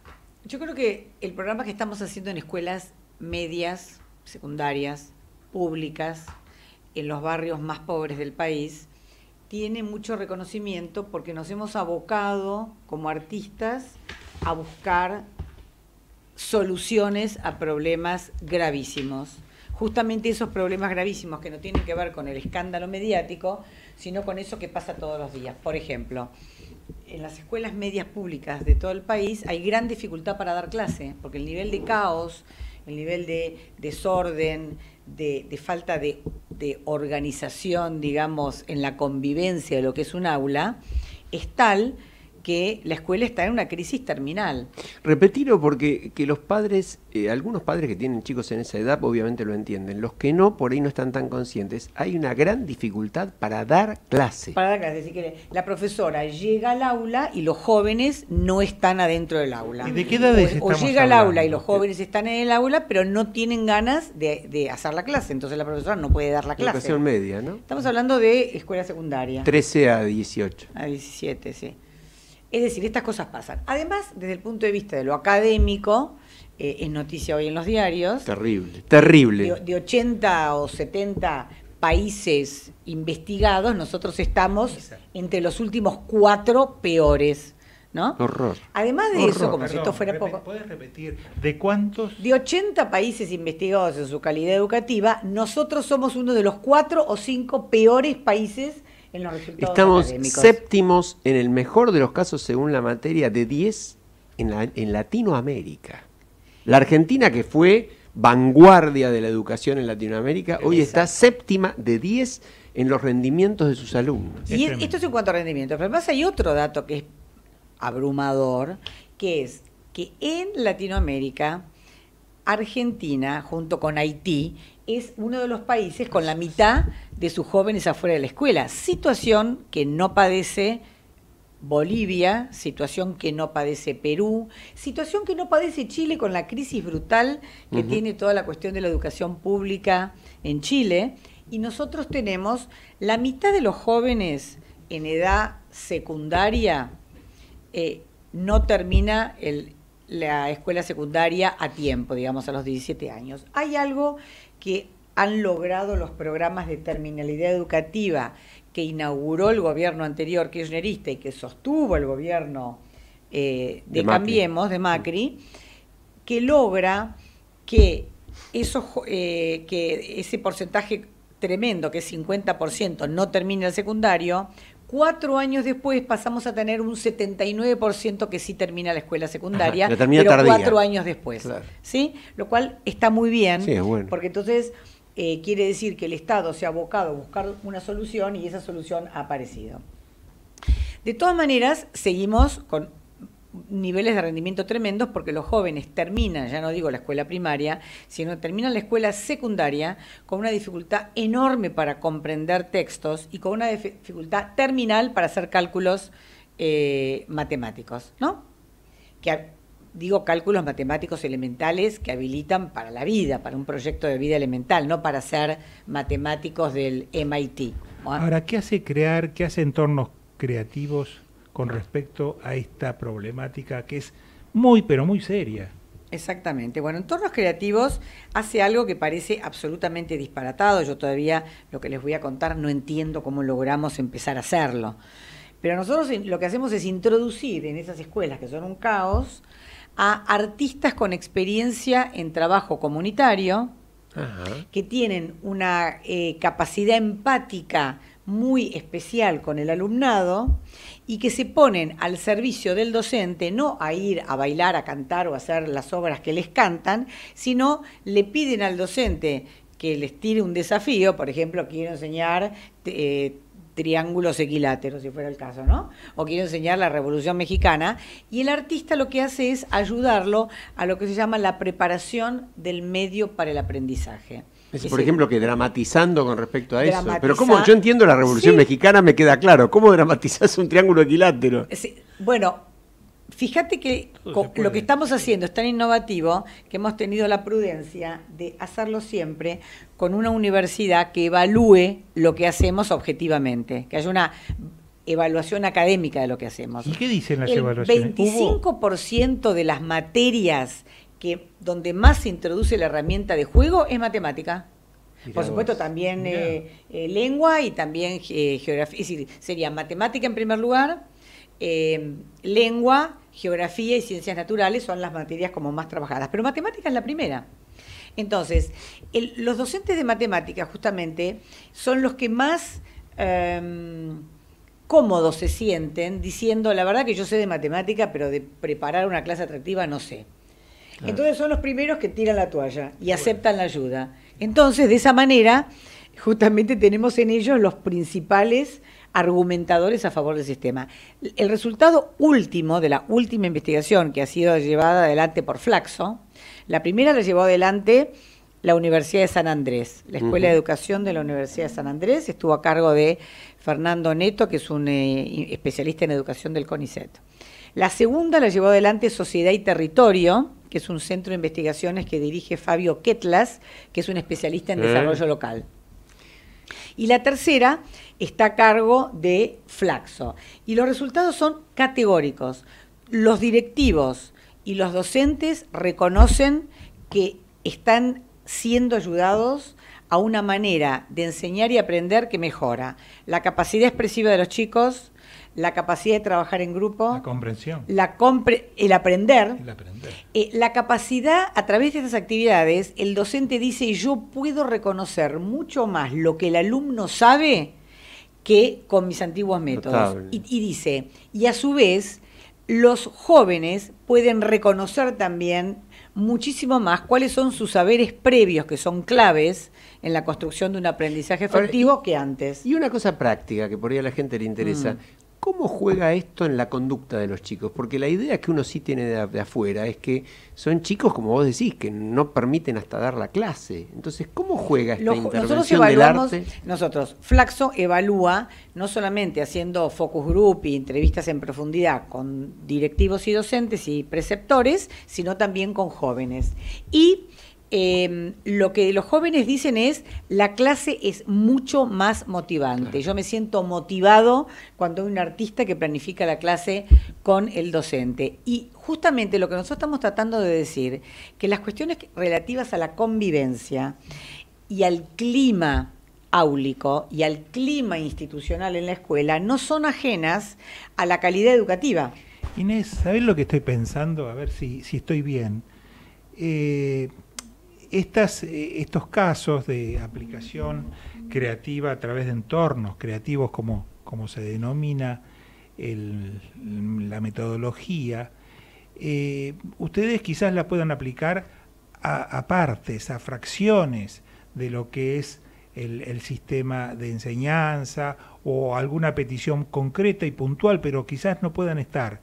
yo creo que el programa que estamos haciendo en escuelas medias, secundarias, públicas, en los barrios más pobres del país, tiene mucho reconocimiento porque nos hemos abocado como artistas a buscar soluciones a problemas gravísimos justamente esos problemas gravísimos que no tienen que ver con el escándalo mediático, sino con eso que pasa todos los días. Por ejemplo, en las escuelas medias públicas de todo el país hay gran dificultad para dar clase, porque el nivel de caos, el nivel de desorden, de, falta de, de organización, digamos, en la convivencia de lo que es un aula, es tal que la escuela está en una crisis terminal. Repetirlo porque que los padres, eh, algunos padres que tienen chicos en esa edad obviamente lo entienden, los que no por ahí no están tan conscientes, hay una gran dificultad para dar clase. Para dar clase, que La profesora llega al aula y los jóvenes no están adentro del aula. de qué edad es? O, o llega al aula y los jóvenes están en el aula, pero no tienen ganas de, hacer la clase, entonces la profesora no puede dar la clase. Educación media, ¿no? Estamos hablando de escuela secundaria. 13 a 18. A 17, sí. Es decir, estas cosas pasan. Además, desde el punto de vista de lo académico, eh, es noticia hoy en los diarios. Terrible, terrible. De, 80 o 70 países investigados, nosotros estamos entre los últimos cuatro peores. ¿No? Horror. Además de eso, como si esto fuera poco. ¿Puedes repetir? ¿De cuántos? De 80 países investigados en su calidad educativa, nosotros somos uno de los cuatro o cinco peores países Estamos séptimos en el mejor de los casos según la materia de 10 en, en Latinoamérica. La Argentina que fue vanguardia de la educación en Latinoamérica, hoy está séptima de 10 en los rendimientos de sus alumnos. Y esto es en cuanto a rendimientos, pero además hay otro dato que es abrumador, que es que en Latinoamérica, Argentina, junto con Haití, es uno de los países con la mitad de sus jóvenes afuera de la escuela, situación que no padece Bolivia, situación que no padece Perú, situación que no padece Chile con la crisis brutal que tiene toda la cuestión de la educación pública en Chile. Y nosotros tenemos la mitad de los jóvenes en edad secundaria eh, no termina la escuela secundaria a tiempo, digamos, a los 17 años. Hay algo que han logrado los programas de terminalidad educativa que inauguró el gobierno anterior kirchnerista y que sostuvo el gobierno eh, de, Cambiemos, de Macri, que logra que, eh, que ese porcentaje tremendo, que es 50%, no termine el secundario, Cuatro años después pasamos a tener un 79% que sí termina la escuela secundaria, pero cuatro años después, ¿sí? Lo cual está muy bien, porque entonces eh, quiere decir que el Estado se ha abocado a buscar una solución y esa solución ha aparecido. De todas maneras, seguimos con niveles de rendimiento tremendos porque los jóvenes terminan, ya no digo la escuela primaria, sino terminan la escuela secundaria con una dificultad enorme para comprender textos y con una dificultad terminal para hacer cálculos eh, matemáticos, ¿no? Que digo cálculos matemáticos elementales que habilitan para la vida, para un proyecto de vida elemental, no para ser matemáticos del MIT. Ahora, ¿qué hace crear, qué hace entornos creativos con respecto a esta problemática que es muy, pero muy seria. Exactamente. Bueno, entornos creativos hace algo que parece absolutamente disparatado. Yo todavía lo que les voy a contar no entiendo cómo logramos empezar a hacerlo. Pero nosotros lo que hacemos es introducir en esas escuelas que son un caos a artistas con experiencia en trabajo comunitario que tienen una eh, capacidad empática muy especial con el alumnado y que se ponen al servicio del docente, no a ir a bailar, a cantar o a hacer las obras que les cantan, sino le piden al docente que les tire un desafío, por ejemplo, quiero enseñar... Eh, triángulos equiláteros, si fuera el caso, ¿no? O quiero enseñar la Revolución Mexicana. Y el artista lo que hace es ayudarlo a lo que se llama la preparación del medio para el aprendizaje. Pues por ejemplo, que dramatizando con respecto a eso. Pero yo entiendo la Revolución Mexicana, me queda claro. ¿Cómo dramatizás un triángulo equilátero? Bueno, fíjate que lo que estamos haciendo es tan innovativo que hemos tenido la prudencia de hacerlo siempre con una universidad que evalúe lo que hacemos objetivamente, que haya una evaluación académica de lo que hacemos. ¿Y qué dicen las evaluaciones? El 25% de las materias que donde más se introduce la herramienta de juego es matemática. Por supuesto, también eh, eh, lengua y también eh, geografía. Es decir, sería matemática en primer lugar, lengua, geografía y ciencias naturales son las materias como más trabajadas. Pero matemática es la primera. Entonces, los docentes de matemática justamente son los que más em, cómodos se sienten diciendo, la verdad que yo sé de matemática, pero de preparar una clase atractiva no sé. Entonces son los primeros que tiran la toalla y aceptan la ayuda. Entonces, de esa manera, justamente tenemos en ellos los principales argumentadores a favor del sistema. El resultado último de la última investigación que ha sido llevada adelante por Flaxo, la primera la llevó adelante la Universidad de San Andrés, la Escuela de Educación de la Universidad de San Andrés, estuvo a cargo de Fernando Neto, que es un eh, especialista en educación del CONICET. La segunda la llevó adelante Sociedad y Territorio, que es un centro de investigaciones que dirige Fabio Ketlas, que es un especialista en desarrollo local. Y la tercera está a cargo de Flaxo. Y los resultados son categóricos. Los directivos y los docentes reconocen que están siendo ayudados a una manera de enseñar y aprender que mejora la capacidad expresiva de los chicos, la capacidad de trabajar en grupo. La comprensión. La compre el aprender. El aprender. Eh, la capacidad, a través de esas actividades, el docente dice, yo puedo reconocer mucho más lo que el alumno sabe que con mis antiguos métodos. Y, dice, y a su vez, los jóvenes pueden reconocer también muchísimo más cuáles son sus saberes previos, que son claves en la construcción de un aprendizaje efectivo que antes. Y una cosa práctica que por ahí a la gente le interesa. Mm. ¿Cómo juega esto en la conducta de los chicos? Porque la idea que uno sí tiene de, afuera es que son chicos, como vos decís, que no permiten hasta dar la clase. Entonces, ¿cómo juega esta intervención nosotros del arte? Nosotros, Flaxo evalúa no solamente haciendo focus group y entrevistas en profundidad con directivos y docentes y preceptores, sino también con jóvenes. Y Em, lo que los jóvenes dicen es, la clase es mucho más motivante. Yo me siento motivado cuando hay un artista que planifica la clase con el docente. Y justamente lo que nosotros estamos tratando de decir, que las cuestiones relativas a la convivencia y al clima áulico y al clima institucional en la escuela no son ajenas a la calidad educativa. Inés, ¿sabes lo que estoy pensando? A ver si, si estoy bien. Eh, eh, estos casos de aplicación creativa a través de entornos creativos, como, se denomina la metodología, eh, ustedes quizás la puedan aplicar a, partes, a fracciones de lo que es el, sistema de enseñanza o alguna petición concreta y puntual, pero quizás no puedan estar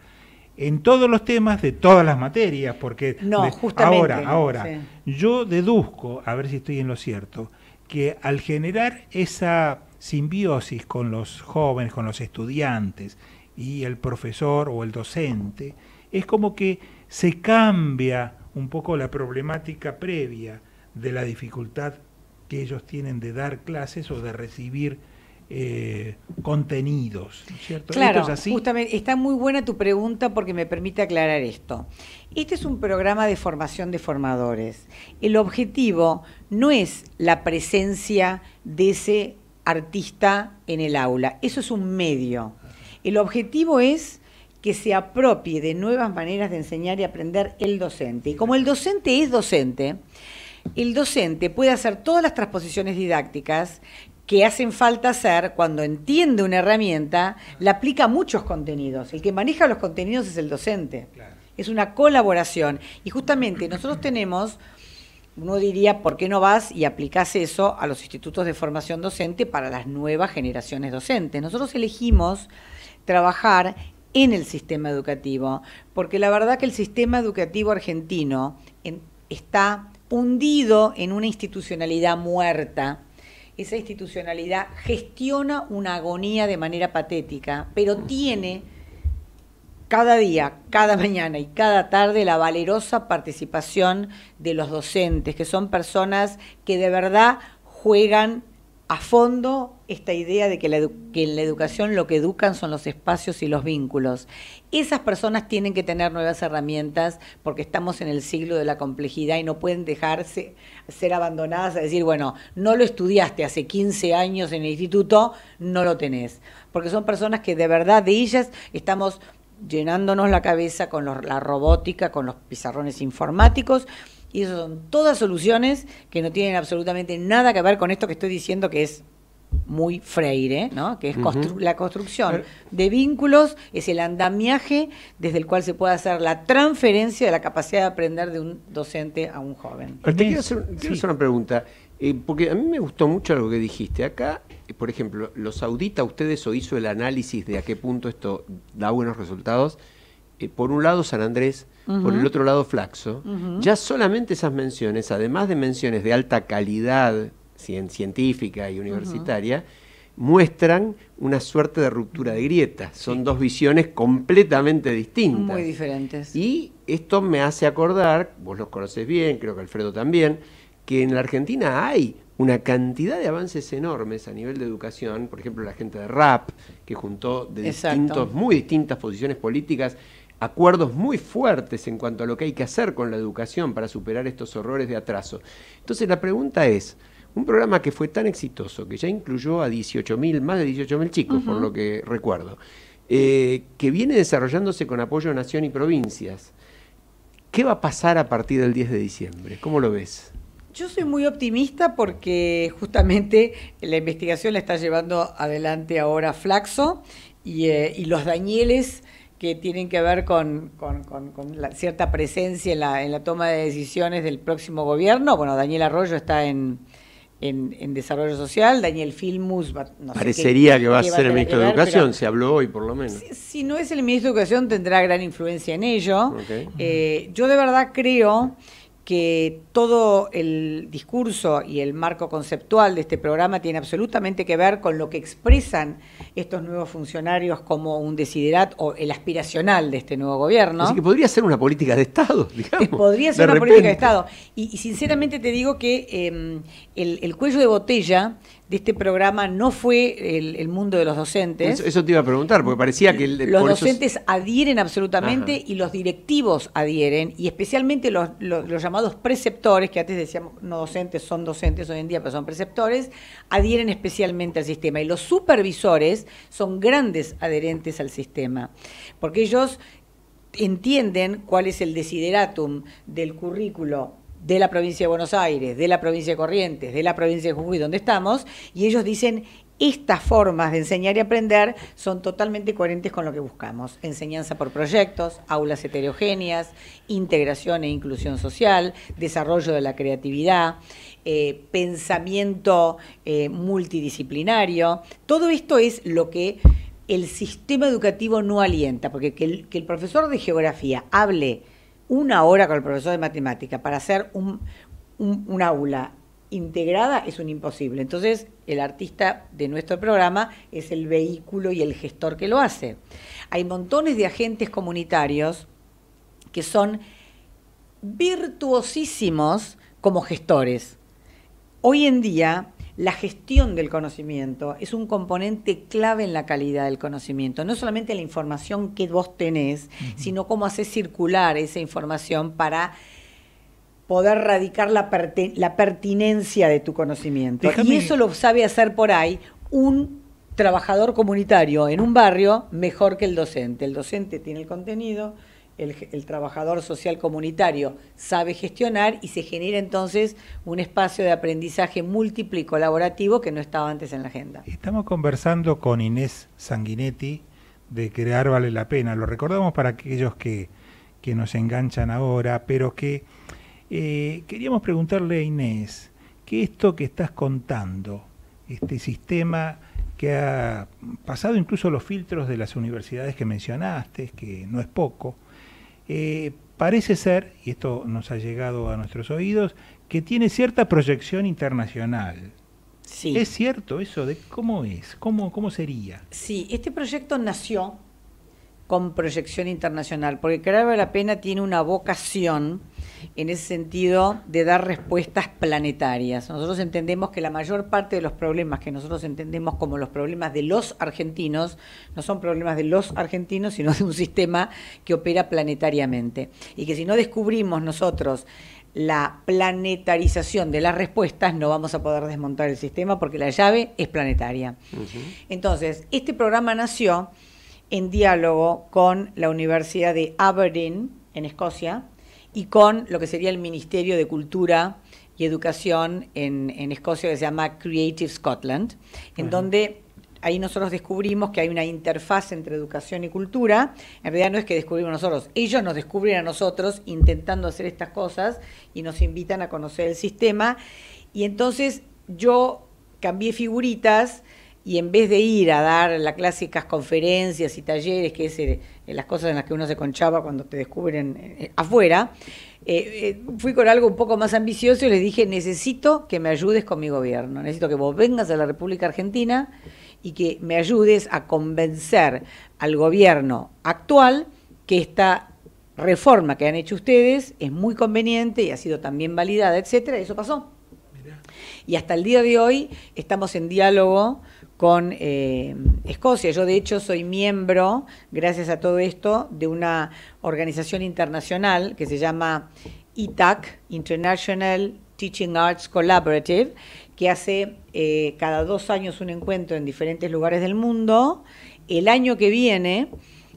en todos los temas de todas las materias, porque ahora, ahora, yo deduzco, a ver si estoy en lo cierto, que al generar esa simbiosis con los jóvenes, con los estudiantes y el profesor o el docente, es como que se cambia un poco la problemática previa de la dificultad que ellos tienen de dar clases o de recibir eh, contenidos, Claro, justamente está muy buena tu pregunta porque me permite aclarar esto. Este es un programa de formación de formadores. El objetivo no es la presencia de ese artista en el aula, eso es un medio. El objetivo es que se apropie de nuevas maneras de enseñar y aprender el docente. Y como el docente es docente, el docente puede hacer todas las transposiciones didácticas que hacen falta hacer cuando entiende una herramienta, la aplica a muchos contenidos. El que maneja los contenidos es el docente. Es una colaboración. Y justamente nosotros tenemos, uno diría, ¿por qué no vas y aplicas eso a los institutos de formación docente para las nuevas generaciones docentes? Nosotros elegimos trabajar en el sistema educativo, porque la verdad que el sistema educativo argentino está hundido en una institucionalidad muerta esa institucionalidad gestiona una agonía de manera patética, pero mm. tiene cada día, cada mañana y cada tarde la valerosa participación de los docentes, que son personas que de verdad juegan a fondo esta idea de que, en la educación lo que educan son los espacios y los vínculos. Esas personas tienen que tener nuevas herramientas porque estamos en el siglo de la complejidad y no pueden dejarse ser abandonadas a decir, bueno, no lo estudiaste hace 15 años en el instituto, no lo tenés. Porque son personas que de verdad de ellas estamos llenándonos la cabeza con la robótica, con los pizarrones informáticos y eso son todas soluciones que no tienen absolutamente nada que ver con esto que estoy diciendo que es muy Freire, ¿no? que es la construcción de vínculos, es el andamiaje desde el cual se puede hacer la transferencia de la capacidad de aprender de un docente a un joven. Te quiero hacer, una pregunta, eh, porque a mí me gustó mucho lo que dijiste. Acá, eh, por ejemplo, los audita ustedes o hizo el análisis de a qué punto esto da buenos resultados eh, por un lado San Andrés, por el otro lado Flaxo, ya solamente esas menciones, además de menciones de alta calidad científica y universitaria, muestran una suerte de ruptura de grieta. Son dos visiones completamente distintas. Muy diferentes. Y esto me hace acordar, vos los conoces bien, creo que Alfredo también, que en la Argentina hay una cantidad de avances enormes a nivel de educación, por ejemplo la gente de RAP, que juntó de distintos, muy distintas posiciones políticas acuerdos muy fuertes en cuanto a lo que hay que hacer con la educación para superar estos horrores de atraso. Entonces la pregunta es, un programa que fue tan exitoso, que ya incluyó a 18.000, más de 18.000 chicos, por lo que recuerdo, eh, que viene desarrollándose con apoyo de Nación y provincias, ¿qué va a pasar a partir del 10 de diciembre? ¿Cómo lo ves? Yo soy muy optimista porque justamente la investigación la está llevando adelante ahora Flaxo y, eh, y los Danieles que tienen que ver con, la cierta presencia en la, en la, toma de decisiones del próximo gobierno. Bueno, Daniel Arroyo está en, en, Desarrollo Social, Daniel Filmus Parecería que va a ser el ministro de Educación, se habló hoy por lo menos. Si, no es el ministro de Educación tendrá gran influencia en ello. Eh, yo de verdad creo que todo el discurso y el marco conceptual de este programa tiene absolutamente que ver con lo que expresan estos nuevos funcionarios como un desiderat o el aspiracional de este nuevo gobierno. Así que podría ser una política de Estado, digamos. Eh, podría ser una política de Estado. Y, sinceramente te digo que em, el cuello de botella de este programa no fue el, mundo de los docentes. Eso, te iba a preguntar, porque parecía que... los docentes adhieren absolutamente y los directivos adhieren, y especialmente los, los, llamados preceptores, que antes decíamos no docentes, son docentes hoy en día, pero son preceptores, adhieren especialmente al sistema. Y los supervisores son grandes adherentes al sistema, porque ellos entienden cuál es el desideratum del currículo de la provincia de Buenos Aires, de la provincia de Corrientes, de la provincia de Jujuy, donde estamos, y ellos dicen, estas formas de enseñar y aprender son totalmente coherentes con lo que buscamos. Enseñanza por proyectos, aulas heterogéneas, integración e inclusión social, desarrollo de la creatividad, eh, pensamiento eh, multidisciplinario. Todo esto es lo que el sistema educativo no alienta, porque que el profesor de geografía hable una hora con el profesor de matemática para hacer un, aula integrada es un imposible. Entonces, el artista de nuestro programa es el vehículo y el gestor que lo hace. Hay montones de agentes comunitarios que son virtuosísimos como gestores. Hoy en día la gestión del conocimiento es un componente clave en la calidad del conocimiento. No solamente la información que vos tenés, sino cómo haces circular esa información para poder radicar la, pertinencia de tu conocimiento. Y eso lo sabe hacer por ahí un trabajador comunitario en un barrio mejor que el docente. El docente tiene el contenido, el, trabajador social comunitario sabe gestionar y se genera entonces un espacio de aprendizaje múltiple y colaborativo que no estaba antes en la agenda. Estamos conversando con Inés Sanguinetti de Crear Vale la Pena. Lo recordamos para aquellos que, nos enganchan ahora, pero que eh, queríamos preguntarle a Inés que esto que estás contando, este sistema que ha pasado incluso los filtros de las universidades que mencionaste, que no es poco, eh, parece ser, y esto nos ha llegado a nuestros oídos, que tiene cierta proyección internacional. Sí. ¿Es cierto eso? De ¿Cómo es? ¿Cómo, ¿Cómo sería? Sí, este proyecto nació con proyección internacional, porque Crave la Pena tiene una vocación en ese sentido de dar respuestas planetarias. Nosotros entendemos que la mayor parte de los problemas que nosotros entendemos como los problemas de los argentinos no son problemas de los argentinos, sino de un sistema que opera planetariamente. Y que si no descubrimos nosotros la planetarización de las respuestas, no vamos a poder desmontar el sistema porque la llave es planetaria. Entonces, este programa nació en diálogo con la Universidad de Aberdeen, en Escocia, y con lo que sería el Ministerio de Cultura y Educación en, Escocia que se llama Creative Scotland, en donde ahí nosotros descubrimos que hay una interfaz entre educación y cultura. En realidad no es que descubrimos nosotros, ellos nos descubren a nosotros intentando hacer estas cosas y nos invitan a conocer el sistema. Y entonces yo cambié figuritas y en vez de ir a dar las clásicas conferencias y talleres, que es eh, eh, las cosas en las que uno se conchaba cuando te descubren eh, afuera, fui con algo un poco más ambicioso y les dije, necesito que me ayudes con mi gobierno, necesito que vos vengas a la República Argentina y que me ayudes a convencer al gobierno actual que esta reforma que han hecho ustedes es muy conveniente y ha sido también validada, etcétera, y eso pasó. Y hasta el día de hoy estamos en diálogo con eh, Escocia. Yo de hecho soy miembro, gracias a todo esto, de una organización internacional que se llama ITAC, International Teaching Arts Collaborative, que hace eh, cada dos años un encuentro en diferentes lugares del mundo. El año que viene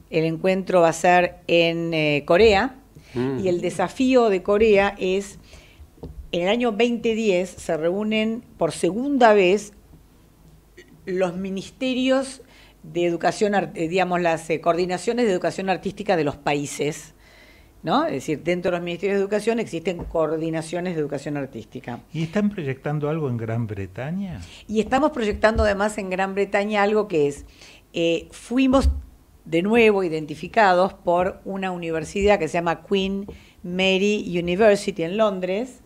el encuentro va a ser en eh, Corea mm. y el desafío de Corea es... En el año 2010 se reúnen por segunda vez los ministerios de educación, eh, digamos, las eh, coordinaciones de educación artística de los países. ¿No? Es decir, dentro de los ministerios de educación existen coordinaciones de educación artística. ¿Y están proyectando algo en Gran Bretaña? Y estamos proyectando además en Gran Bretaña algo que es, eh, fuimos de nuevo identificados por una universidad que se llama Queen Mary University en Londres,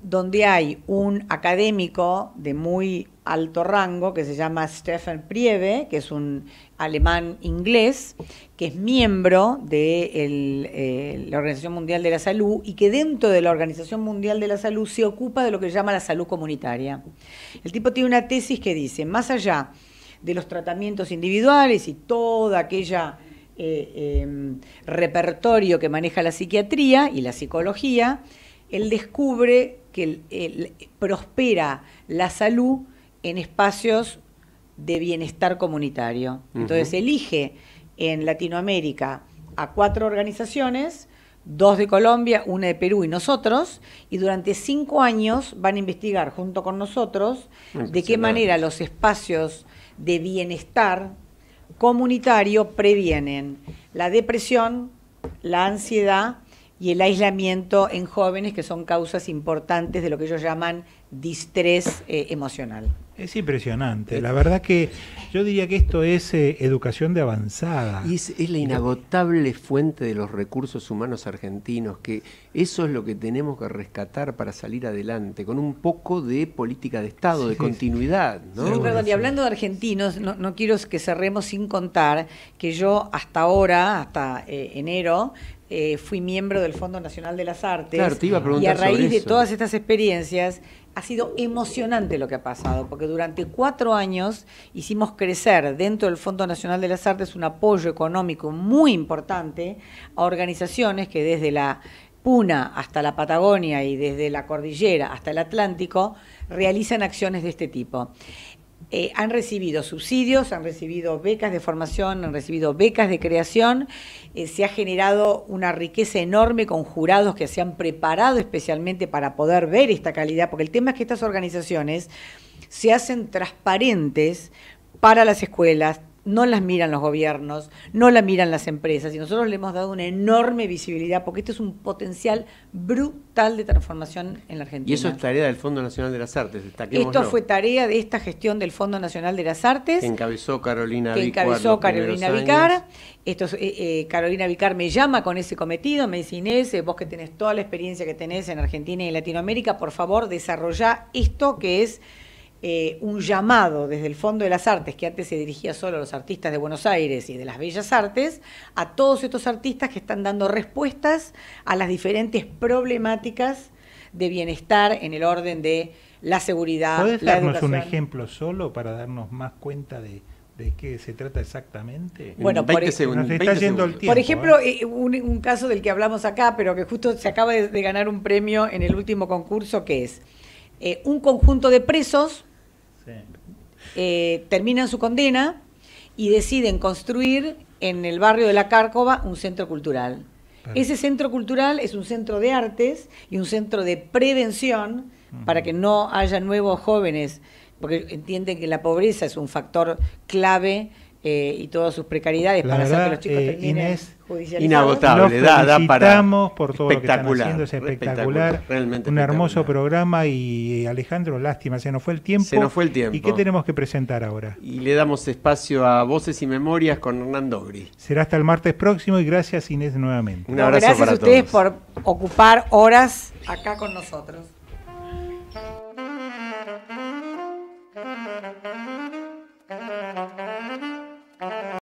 donde hay un académico de muy alto rango que se llama Stefan Priebe, que es un alemán inglés, que es miembro de eh, la Organización Mundial de la Salud y que dentro de la Organización Mundial de la Salud se ocupa de lo que se llama la salud comunitaria. El tipo tiene una tesis que dice, más allá de los tratamientos individuales y toda aquella... Eh, em, repertorio que maneja la psiquiatría y la psicología, él descubre que prospera la salud en espacios de bienestar comunitario. Entonces elige en Latinoamérica a cuatro organizaciones, dos de Colombia, una de Perú y nosotros, y durante cinco años van a investigar junto con nosotros de qué manera los espacios de bienestar comunitario previenen la depresión, la ansiedad y el aislamiento en jóvenes, que son causas importantes de lo que ellos llaman distrés eh, emocional. Es impresionante. Eh, la verdad que yo diría que esto es eh, educación de avanzada. Y es, la inagotable fuente de los recursos humanos argentinos, que eso es lo que tenemos que rescatar para salir adelante, con un poco de política de Estado, de continuidad. perdón, y hablando de argentinos, no, quiero que cerremos sin contar que yo hasta ahora, hasta eh, enero, fui miembro del Fondo Nacional de las Artes. a y a raíz de todas estas experiencias ha sido emocionante lo que ha pasado, porque durante cuatro años hicimos crecer dentro del Fondo Nacional de las Artes un apoyo económico muy importante a organizaciones que desde la Puna hasta la Patagonia y desde la Cordillera hasta el Atlántico realizan acciones de este tipo. Eh, han recibido subsidios, han recibido becas de formación, han recibido becas de creación, eh, se ha generado una riqueza enorme con jurados que se han preparado especialmente para poder ver esta calidad, porque el tema es que estas organizaciones se hacen transparentes para las escuelas, no las miran los gobiernos, no las miran las empresas y nosotros le hemos dado una enorme visibilidad porque esto es un potencial brutal de transformación en la Argentina. Y eso es tarea del Fondo Nacional de las Artes. Esto fue tarea de esta gestión del Fondo Nacional de las Artes. encabezó Carolina Vicar. encabezó Carolina Vicar. Esto eh, eh, Carolina Vicar me llama con ese cometido, me dice Inés, eh, vos que tenés toda la experiencia que tenés en Argentina y en Latinoamérica, por favor desarrolla esto que es eh, un llamado desde el Fondo de las Artes, que antes se dirigía solo a los artistas de Buenos Aires y de las Bellas Artes, a todos estos artistas que están dando respuestas a las diferentes problemáticas de bienestar en el orden de la seguridad. ¿Puedes darnos un ejemplo solo para darnos más cuenta de, qué se trata exactamente? Bueno, por, por ejemplo, un, caso del que hablamos acá, pero que justo se acaba de, ganar un premio en el último concurso, que es eh, un conjunto de presos eh, terminan su condena y deciden construir en el barrio de la Cárcova un centro cultural. Ese centro cultural es un centro de artes y un centro de prevención para que no haya nuevos jóvenes, porque entienden que la pobreza es un factor clave eh, y todas sus precariedades para hacer que los chicos eh, Inés, inagotable, da, por todo espectacular, lo que están haciendo, espectacular, un hermoso programa y eh, Alejandro, lástima, se nos fue el tiempo. Se fue el tiempo. ¿Y qué tenemos que presentar ahora? Y le damos espacio a Voces y Memorias con Hernando Dogri. Será hasta el martes próximo y gracias Inés nuevamente. Un abrazo gracias a ustedes por ocupar horas acá con nosotros.